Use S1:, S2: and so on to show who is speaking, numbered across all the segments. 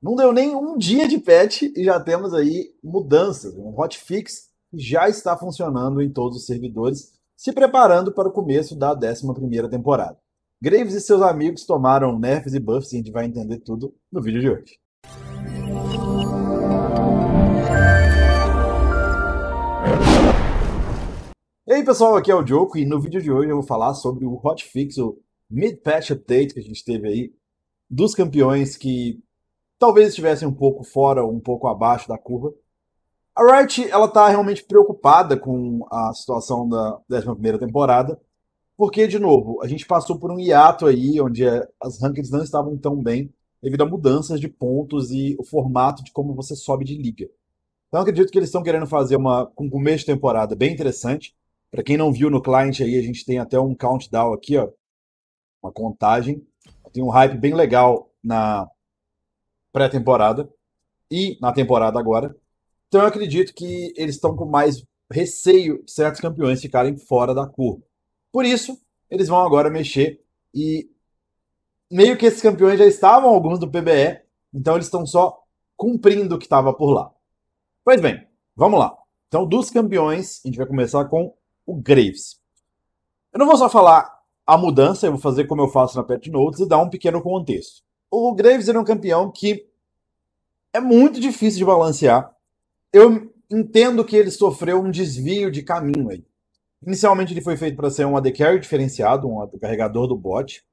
S1: Não deu nem um dia de patch e já temos aí mudanças, um hotfix já está funcionando em todos os servidores, se preparando para o começo da 11 temporada. Graves e seus amigos tomaram nerfs e buffs e a gente vai entender tudo no vídeo de hoje. E aí pessoal, aqui é o Joko e no vídeo de hoje eu vou falar sobre o hotfix, o mid-patch update que a gente teve aí dos campeões que talvez estivessem um pouco fora ou um pouco abaixo da curva. A Wright ela está realmente preocupada com a situação da 11 temporada, porque, de novo, a gente passou por um hiato aí onde é, as rankings não estavam tão bem devido a mudanças de pontos e o formato de como você sobe de liga. Então, acredito que eles estão querendo fazer uma, um começo de temporada bem interessante. Para quem não viu no client aí, a gente tem até um countdown aqui, ó, uma contagem. Tem um hype bem legal na pré-temporada e na temporada agora. Então eu acredito que eles estão com mais receio de certos campeões ficarem fora da curva. Por isso, eles vão agora mexer e meio que esses campeões já estavam alguns do PBE, então eles estão só cumprindo o que estava por lá. Pois bem, vamos lá. Então, dos campeões, a gente vai começar com o Graves. Eu não vou só falar a mudança, eu vou fazer como eu faço na Pet Notes e dar um pequeno contexto o Graves era um campeão que é muito difícil de balancear. Eu entendo que ele sofreu um desvio de caminho aí. Inicialmente ele foi feito para ser um AD carry diferenciado, um carregador do bot,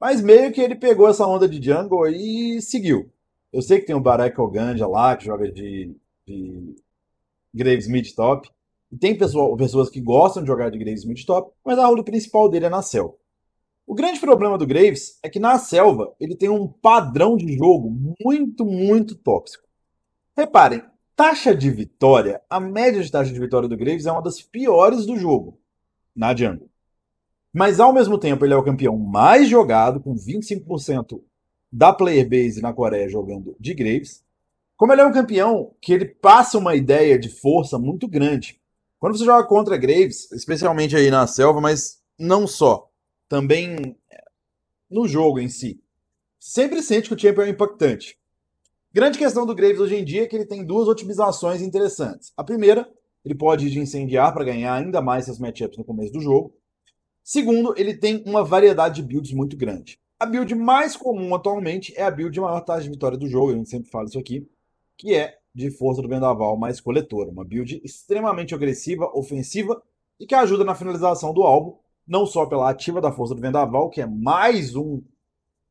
S1: mas meio que ele pegou essa onda de jungle e seguiu. Eu sei que tem o Barack Oganja lá, que joga de, de Graves mid top, e tem pessoa, pessoas que gostam de jogar de Graves mid top, mas a roda principal dele é na Cell. O grande problema do Graves é que na selva ele tem um padrão de jogo muito, muito tóxico. Reparem, taxa de vitória, a média de taxa de vitória do Graves é uma das piores do jogo, na jungle. Mas ao mesmo tempo ele é o campeão mais jogado, com 25% da player base na Coreia jogando de Graves. Como ele é um campeão que ele passa uma ideia de força muito grande. Quando você joga contra Graves, especialmente aí na selva, mas não só também no jogo em si. Sempre sente que o Champion é impactante. Grande questão do Graves hoje em dia é que ele tem duas otimizações interessantes. A primeira, ele pode ir de incendiar para ganhar ainda mais seus matchups no começo do jogo. Segundo, ele tem uma variedade de builds muito grande. A build mais comum atualmente é a build de maior taxa de vitória do jogo, eu sempre falo isso aqui, que é de força do vendaval mais coletora. Uma build extremamente agressiva, ofensiva e que ajuda na finalização do alvo, não só pela ativa da força do vendaval, que é mais um,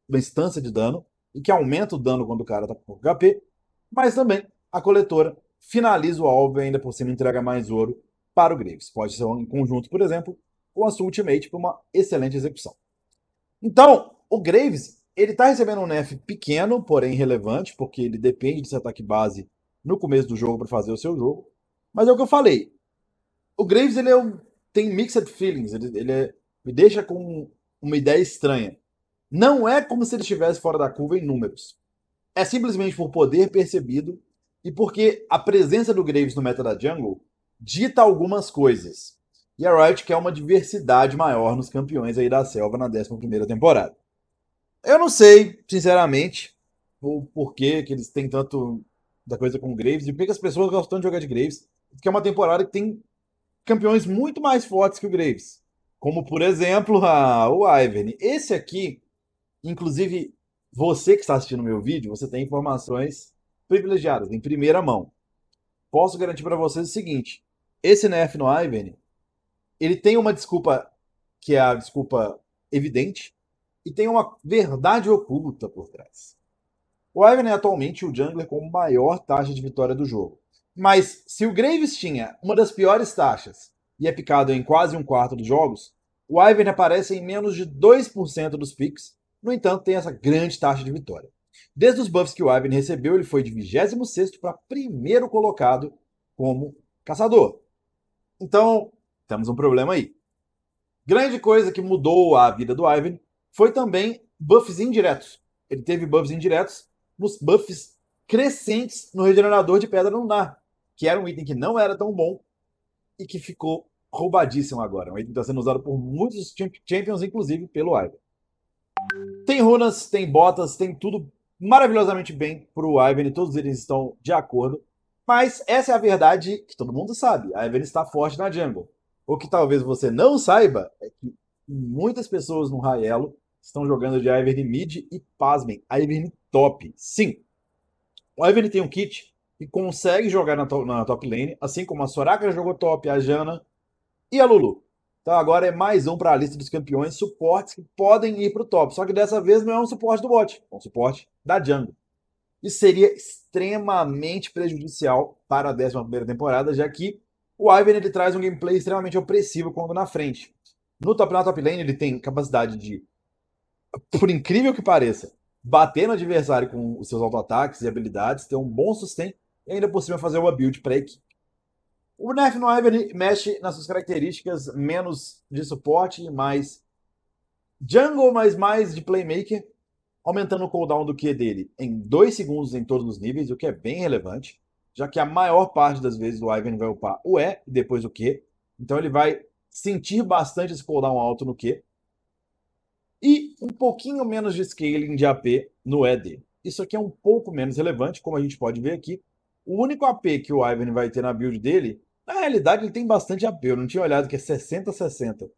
S1: uma instância de dano, e que aumenta o dano quando o cara tá com pouco HP, mas também a coletora finaliza o alvo e ainda por cima entrega mais ouro para o Graves. Pode ser em conjunto, por exemplo, com a sua Ultimate para uma excelente execução. Então, o Graves, ele tá recebendo um nerf pequeno, porém relevante, porque ele depende desse ataque base no começo do jogo para fazer o seu jogo. Mas é o que eu falei. O Graves, ele é um tem mixed feelings, ele, ele é, me deixa com uma ideia estranha. Não é como se ele estivesse fora da curva em números. É simplesmente por poder percebido e porque a presença do Graves no meta da jungle dita algumas coisas. E a Riot quer uma diversidade maior nos campeões aí da selva na 11 temporada. Eu não sei, sinceramente, o porquê que eles têm tanto da coisa com o Graves e por que as pessoas gostam de jogar de Graves, porque é uma temporada que tem campeões muito mais fortes que o Graves, como por exemplo a, o Ivern. Esse aqui, inclusive você que está assistindo meu vídeo, você tem informações privilegiadas, em primeira mão. Posso garantir para vocês o seguinte: esse nerf no Ivern, ele tem uma desculpa que é a desculpa evidente e tem uma verdade oculta por trás. O Ivern é atualmente o jungler com maior taxa de vitória do jogo. Mas se o Graves tinha uma das piores taxas e é picado em quase um quarto dos jogos, o Ivern aparece em menos de 2% dos picks, no entanto, tem essa grande taxa de vitória. Desde os buffs que o Ivern recebeu, ele foi de 26 para primeiro colocado como caçador. Então, temos um problema aí. Grande coisa que mudou a vida do Ivan foi também buffs indiretos. Ele teve buffs indiretos nos buffs crescentes no regenerador de pedra lunar que era um item que não era tão bom e que ficou roubadíssimo agora. Um item que está sendo usado por muitos champions, inclusive pelo Ivan. Tem runas, tem botas, tem tudo maravilhosamente bem para o Ivan e todos eles estão de acordo. Mas essa é a verdade que todo mundo sabe. A Ivan está forte na jungle. O que talvez você não saiba é que muitas pessoas no Raelo estão jogando de Ivern mid e pasmem, Ivern top. Sim, o Ivern tem um kit consegue jogar na top, na top lane, assim como a Soraka jogou top, a Jana e a Lulu. Então agora é mais um para a lista dos campeões suportes que podem ir para o top. Só que dessa vez não é um suporte do bot, é um suporte da jungle. Isso seria extremamente prejudicial para a 11 temporada, já que o Ivan ele traz um gameplay extremamente opressivo quando na frente. No top, na top lane, ele tem capacidade de, por incrível que pareça, bater no adversário com os seus auto-ataques e habilidades, ter um bom sustento e ainda por cima fazer uma build para a equipe. O Nerf no Ivern é mexe nas suas características, menos de suporte, mais jungle, mas mais de playmaker, aumentando o cooldown do Q dele em 2 segundos em todos os níveis, o que é bem relevante, já que a maior parte das vezes o Ivan vai upar o E e depois o Q, então ele vai sentir bastante esse cooldown alto no Q, e um pouquinho menos de scaling de AP no E dele. Isso aqui é um pouco menos relevante, como a gente pode ver aqui, o único AP que o Ivan vai ter na build dele, na realidade ele tem bastante AP, eu não tinha olhado que é 60-60.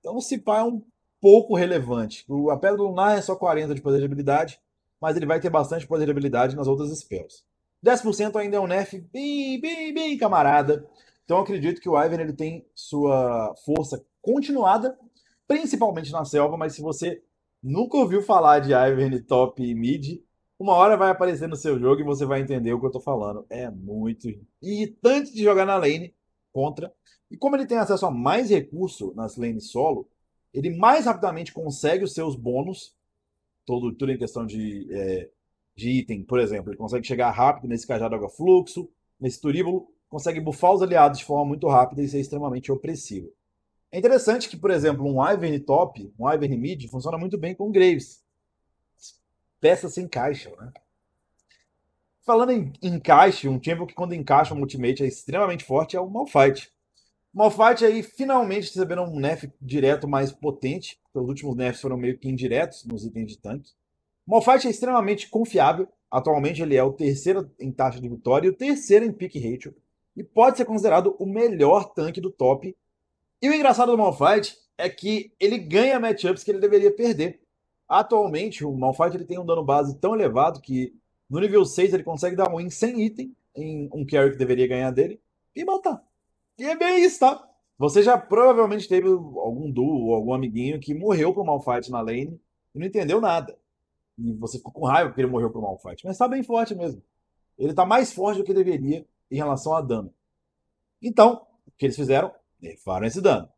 S1: Então o Cipá é um pouco relevante. O AP do Lunar é só 40 de poder de habilidade, mas ele vai ter bastante poder de habilidade nas outras spells. 10% ainda é um nerf bem, bem, bem camarada. Então acredito que o Ivan ele tem sua força continuada, principalmente na selva, mas se você nunca ouviu falar de Ivan top e mid, uma hora vai aparecer no seu jogo e você vai entender o que eu tô falando. É muito irritante de jogar na lane contra. E como ele tem acesso a mais recurso nas lanes solo, ele mais rapidamente consegue os seus bônus, todo, tudo em questão de, é, de item, por exemplo. Ele consegue chegar rápido nesse cajado água fluxo, nesse turíbulo, consegue bufar os aliados de forma muito rápida e ser extremamente opressivo. É interessante que, por exemplo, um Ivern top, um Ivern mid, funciona muito bem com Graves peças se encaixam, né? Falando em encaixe, um tempo que quando encaixa um ultimate é extremamente forte é o Malphite. Malphite aí finalmente receberam um nerf direto mais potente, os últimos nerfs foram meio que indiretos nos itens de tanque. Malphite é extremamente confiável, atualmente ele é o terceiro em taxa de vitória e o terceiro em pick ratio, e pode ser considerado o melhor tanque do top. E o engraçado do Malphite é que ele ganha matchups que ele deveria perder. Atualmente, o Malphite ele tem um dano base tão elevado que no nível 6 ele consegue dar um win sem item em um carry que deveria ganhar dele e matar. E é bem isso, tá? Você já provavelmente teve algum duo ou algum amiguinho que morreu pro Malphite na lane e não entendeu nada. E você ficou com raiva porque ele morreu pro Malphite. Mas tá bem forte mesmo. Ele tá mais forte do que deveria em relação a dano. Então, o que eles fizeram? Nerfaram esse dano.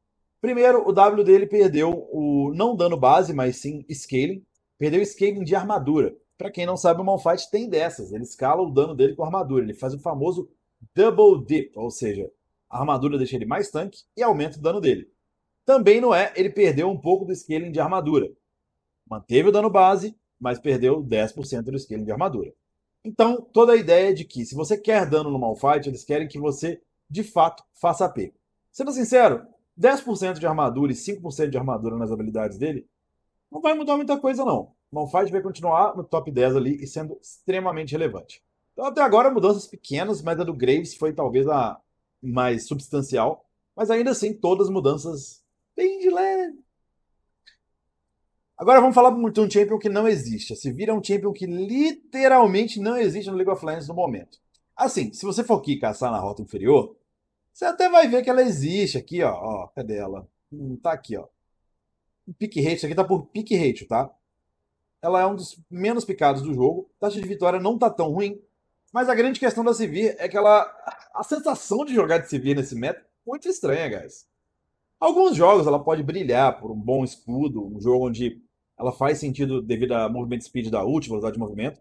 S1: Primeiro, o W dele perdeu o não dano base, mas sim scaling. Perdeu o scaling de armadura. Para quem não sabe, o Malphite tem dessas. Ele escala o dano dele com armadura. Ele faz o famoso double dip, ou seja, a armadura deixa ele mais tanque e aumenta o dano dele. Também não é, ele perdeu um pouco do scaling de armadura. Manteve o dano base, mas perdeu 10% do scaling de armadura. Então, toda a ideia é de que se você quer dano no Malphite, eles querem que você, de fato, faça AP. Sendo sincero, 10% de armadura e 5% de armadura nas habilidades dele, não vai mudar muita coisa, não. Não faz vai continuar no top 10 ali e sendo extremamente relevante. Então, até agora, mudanças pequenas, mas a do Graves foi talvez a mais substancial. Mas ainda assim, todas mudanças bem de leve. Agora vamos falar de um champion que não existe. Se vira é um champion que literalmente não existe no League of Legends no momento. Assim, se você for aqui caçar na rota inferior, você até vai ver que ela existe aqui, ó. ó cadê ela? Hum, tá aqui, ó. Pick rate, isso aqui tá por pick rate, tá? Ela é um dos menos picados do jogo. taxa de vitória não tá tão ruim. Mas a grande questão da Sivir é que ela. A sensação de jogar de Sivir nesse meta é muito estranha, guys. Alguns jogos ela pode brilhar por um bom escudo, um jogo onde ela faz sentido devido a movimento speed da ult, velocidade de movimento.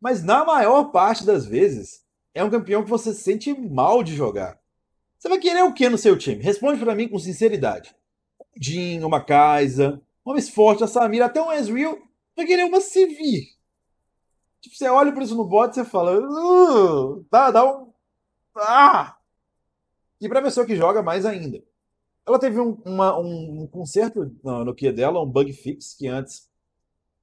S1: Mas na maior parte das vezes, é um campeão que você sente mal de jogar. Você vai querer o que no seu time? Responde para mim com sinceridade. Um din, uma Kaisa, homem forte, a Samira, até um Ezreal, vai querer uma Sivir. Tipo, você olha para isso no bot e você fala. Uh, dá, dá um. Ah! E pra pessoa que joga mais ainda. Ela teve um, uma, um, um conserto no, no que dela, um bug fix, que antes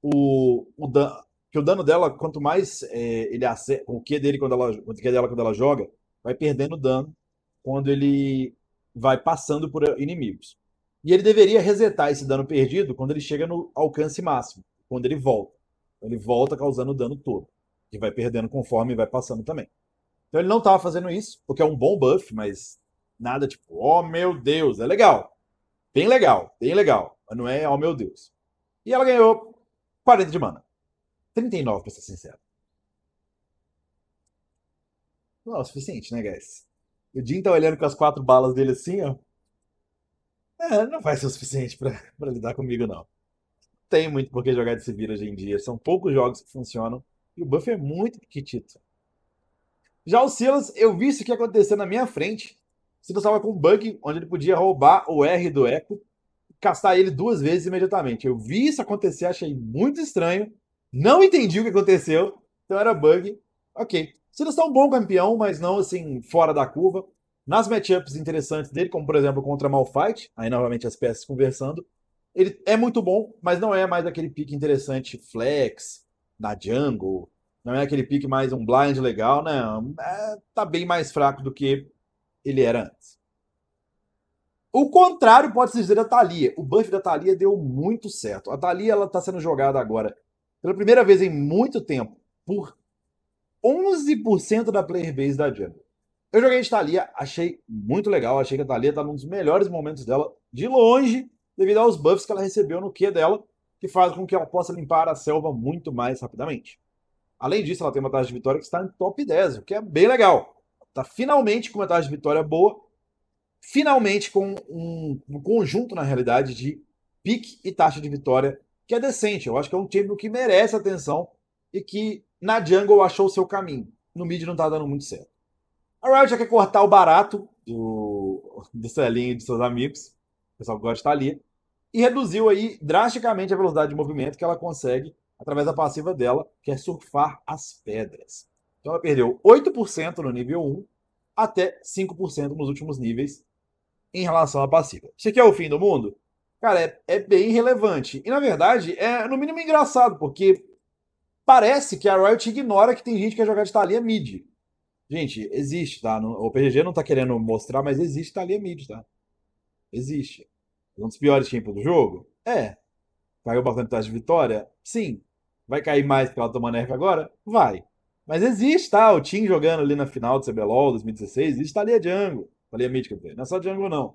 S1: o, o dan, que o dano dela, quanto mais é, ele acerta, o que dele quando ela, o que dela quando ela joga, vai perdendo dano quando ele vai passando por inimigos. E ele deveria resetar esse dano perdido quando ele chega no alcance máximo, quando ele volta. Ele volta causando o dano todo, que vai perdendo conforme vai passando também. Então ele não estava fazendo isso, porque é um bom buff, mas nada tipo, oh meu Deus, é legal. Bem legal, bem legal. Mas não é, oh meu Deus. E ela ganhou 40 de mana. 39, pra ser sincero. Não é o suficiente, né, guys? O Jim tá olhando com as quatro balas dele assim, ó. É, não vai ser o suficiente para lidar comigo, não. Tem muito por que jogar de sevira hoje em dia. São poucos jogos que funcionam. E o buff é muito pequitito. Já o Silas, eu vi isso que aconteceu na minha frente. O Silas estava com um bug onde ele podia roubar o R do Echo e castar ele duas vezes imediatamente. Eu vi isso acontecer, achei muito estranho. Não entendi o que aconteceu. Então era bug. Ok. Silas está um bom campeão, mas não assim, fora da curva. Nas matchups interessantes dele, como por exemplo contra Malfight, aí novamente as peças conversando, ele é muito bom, mas não é mais aquele pique interessante flex, na jungle, não é aquele pique mais um blind legal, né? É, tá bem mais fraco do que ele era antes. O contrário pode-se dizer da Thalia. O buff da Thalia deu muito certo. A Thalia ela tá sendo jogada agora pela primeira vez em muito tempo por 11% da player base da Jungle. Eu joguei a Thalia, achei muito legal, achei que a Thalia tá num dos melhores momentos dela, de longe, devido aos buffs que ela recebeu no Q dela, que faz com que ela possa limpar a selva muito mais rapidamente. Além disso, ela tem uma taxa de vitória que está em top 10, o que é bem legal. Tá finalmente com uma taxa de vitória boa, finalmente com um, um conjunto, na realidade, de pique e taxa de vitória que é decente. Eu acho que é um time que merece atenção e que na jungle achou o seu caminho. No mid não tá dando muito certo. A Riot já quer cortar o barato do, Celinho e de seus amigos, o pessoal que gosta de ali, e reduziu aí drasticamente a velocidade de movimento que ela consegue através da passiva dela, que é surfar as pedras. Então ela perdeu 8% no nível 1 até 5% nos últimos níveis em relação à passiva. Isso aqui é o fim do mundo? Cara, é, é bem relevante. E na verdade, é no mínimo engraçado, porque Parece que a Riot ignora que tem gente que quer jogar de Thalia mid. Gente, existe, tá? O PGG não tá querendo mostrar, mas existe Thalia mid, tá? Existe. Um dos piores times do jogo? É. Caiu bastante atrás de vitória? Sim. Vai cair mais porque ela toma nerf agora? Vai. Mas existe, tá? O Team jogando ali na final do CBLOL 2016, existe Thalia jungle. Thalia mid, quer dizer. Não é só jungle, não.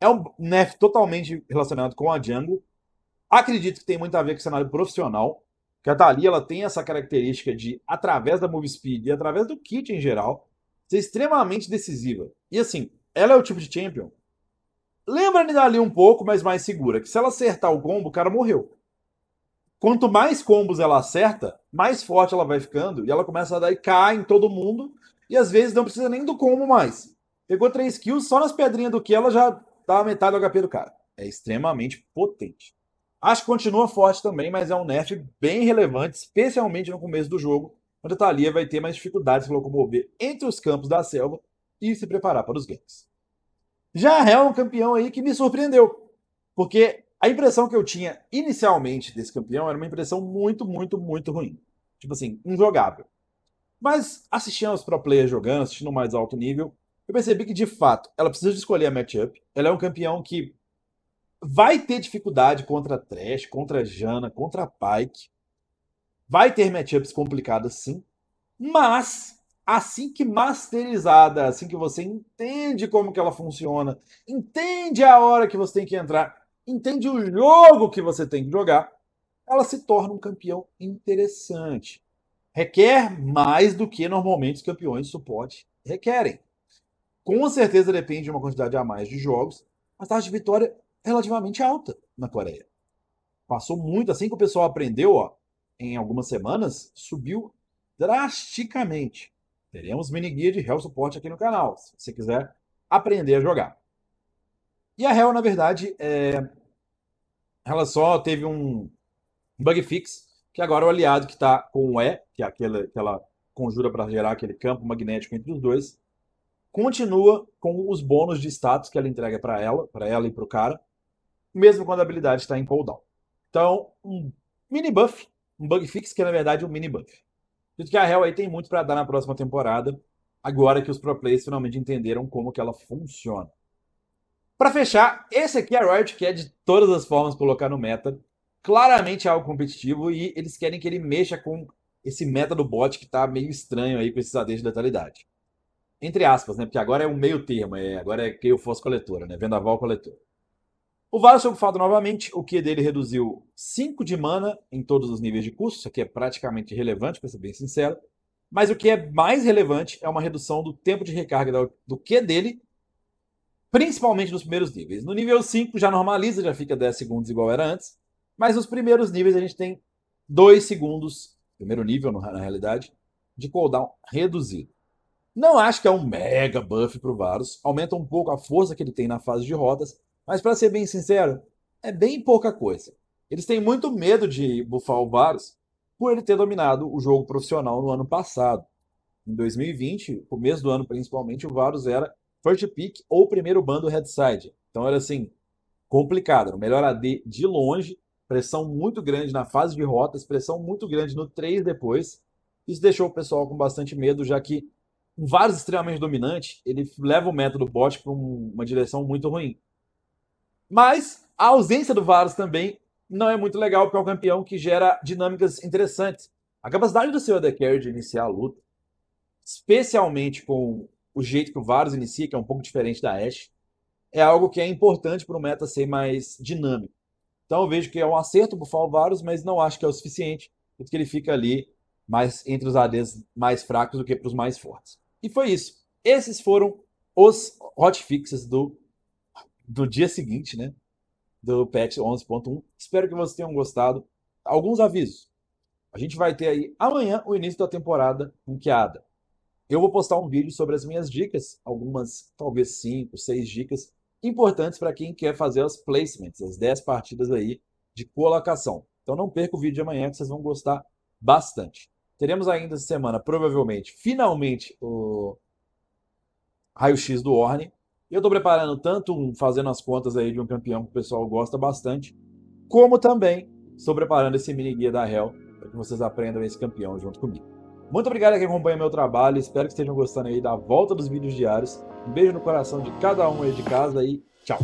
S1: É um nerf totalmente relacionado com a jungle. Acredito que tem muito a ver com o cenário profissional que a Dali ela tem essa característica de, através da Move Speed e através do kit em geral, ser extremamente decisiva. E assim, ela é o tipo de champion. Lembra de Dali um pouco, mas mais segura, que se ela acertar o combo, o cara morreu. Quanto mais combos ela acerta, mais forte ela vai ficando e ela começa a dar IK em todo mundo e às vezes não precisa nem do combo mais. Pegou três kills, só nas pedrinhas do que ela já dá metade do HP do cara. É extremamente potente. Acho que continua forte também, mas é um nerf bem relevante, especialmente no começo do jogo, onde a Thalia vai ter mais dificuldades se locomover entre os campos da selva e se preparar para os ganks. Já é um campeão aí que me surpreendeu, porque a impressão que eu tinha inicialmente desse campeão era uma impressão muito, muito, muito ruim. Tipo assim, injogável. Mas assistindo aos pro players jogando, assistindo mais alto nível, eu percebi que de fato ela precisa de escolher a matchup. Ela é um campeão que vai ter dificuldade contra Trash, contra Jana, contra Pike. Vai ter matchups complicadas sim, mas assim que masterizada, assim que você entende como que ela funciona, entende a hora que você tem que entrar, entende o jogo que você tem que jogar, ela se torna um campeão interessante. Requer mais do que normalmente os campeões de suporte requerem. Com certeza depende de uma quantidade a mais de jogos, mas taxa de vitória relativamente alta na Coreia. Passou muito, assim que o pessoal aprendeu, ó, em algumas semanas, subiu drasticamente. Teremos mini guia de réu suporte aqui no canal, se você quiser aprender a jogar. E a réu, na verdade, é... ela só teve um bug fix, que agora o aliado que está com o E, que é aquela, ela conjura para gerar aquele campo magnético entre os dois, continua com os bônus de status que ela entrega para ela, para ela e para o cara, mesmo quando a habilidade está em cooldown. Então, um mini buff, um bug fix, que é na verdade é um mini buff. Dito que a Hell aí tem muito para dar na próxima temporada, agora que os pro players finalmente entenderam como que ela funciona. Para fechar, esse aqui é a Riot é de todas as formas colocar no meta. Claramente é algo competitivo e eles querem que ele mexa com esse meta do bot que tá meio estranho aí com esses ADs de letalidade. Entre aspas, né? Porque agora é um meio termo, é, agora é que eu fosse coletora, né? Vendaval coletora. O Varus foi bufado novamente, o Q dele reduziu 5 de mana em todos os níveis de custo, isso aqui é praticamente relevante, para ser bem sincero. Mas o que é mais relevante é uma redução do tempo de recarga do Q dele, principalmente nos primeiros níveis. No nível 5 já normaliza, já fica 10 segundos igual era antes, mas nos primeiros níveis a gente tem 2 segundos, primeiro nível na realidade, de cooldown reduzido. Não acho que é um mega buff para o Varus, aumenta um pouco a força que ele tem na fase de rodas, mas para ser bem sincero, é bem pouca coisa. Eles têm muito medo de bufar o Varus por ele ter dominado o jogo profissional no ano passado. Em 2020, começo do ano principalmente, o Varus era first pick ou primeiro bando headside. Então era assim, complicado. Era o melhor AD de longe, pressão muito grande na fase de rotas, pressão muito grande no 3 depois. Isso deixou o pessoal com bastante medo, já que um Varus extremamente dominante, ele leva o método bot para uma direção muito ruim. Mas a ausência do Varus também não é muito legal, porque é um campeão que gera dinâmicas interessantes. A capacidade do seu undercarry de iniciar a luta, especialmente com o jeito que o Varus inicia, que é um pouco diferente da Ashe, é algo que é importante para o meta ser mais dinâmico. Então eu vejo que é um acerto para o Varus, mas não acho que é o suficiente, porque ele fica ali mais entre os ADs mais fracos do que para os mais fortes. E foi isso. Esses foram os hotfixes do do dia seguinte, né? Do patch 11.1. Espero que vocês tenham gostado. Alguns avisos. A gente vai ter aí amanhã o início da temporada ranqueada. Eu vou postar um vídeo sobre as minhas dicas, algumas, talvez cinco, seis dicas importantes para quem quer fazer as placements, as 10 partidas aí de colocação. Então não perca o vídeo de amanhã que vocês vão gostar bastante. Teremos ainda essa semana, provavelmente, finalmente, o raio-x do Orne. Eu estou preparando tanto fazendo as contas aí de um campeão que o pessoal gosta bastante, como também estou preparando esse mini guia da Hell para que vocês aprendam esse campeão junto comigo. Muito obrigado a quem acompanha meu trabalho, espero que estejam gostando aí da volta dos vídeos diários. Um beijo no coração de cada um aí de casa e tchau!